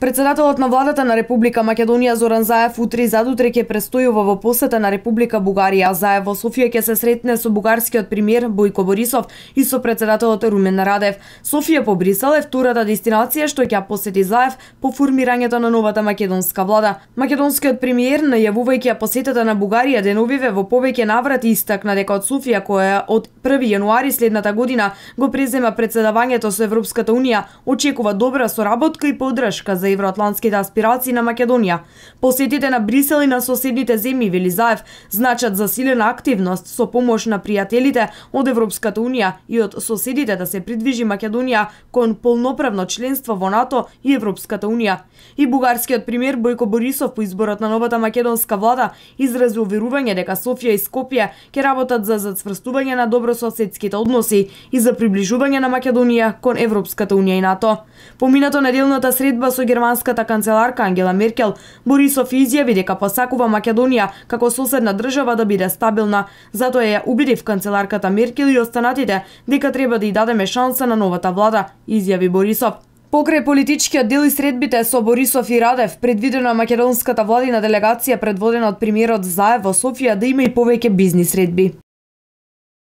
Председателот на владата на Република Македонија Зоран Заев утре и задутре ќе престојува во посета на Република Бугарија. Заев во Софија ќе се сретне со бугарскиот премиер Бојко Борисов и со председателот Румен Радев. Софија по Брисел е втората дестинација што ќе посети Заев по формирањето на новата македонска влада. Македонскиот премиер најавувајќи ја посетата на Бугарија деновиве во повеќе наврати истакна дека од Софија која од 1 јануари следната година го презема председавањето со Европската унија, очекува добра соработка и поддршка за за евроатлантските аспирации на Македонија. Посетите на Брисел и на соседните земји Велизаев значат засилена активност со помош на пријателите од Европската Унија и од соседите да се придвижи Македонија кон полноправно членство во НАТО и Европската Унија. И бугарскиот пример Бојко Борисов по изборот на новата македонска влада изрази уверување дека Софија и Скопје ќе работат за зацврстување на добрососедските односи и за приближување на Македонија кон Европската Унија и НАТО. Поминато неделната средба со германската канцеларка Ангела Меркел, Борисов изјави дека посакува Македонија како соседна држава да биде стабилна. Затоа ја убедив канцеларката Меркел и останатите дека треба да и дадеме шанса на новата влада, изјави Борисов. Покрај политичкиот дел и средбите со Борисов и Радев, предвидено македонската владина делегација предводена од премиерот Заев во Софија да има и повеќе бизнис средби.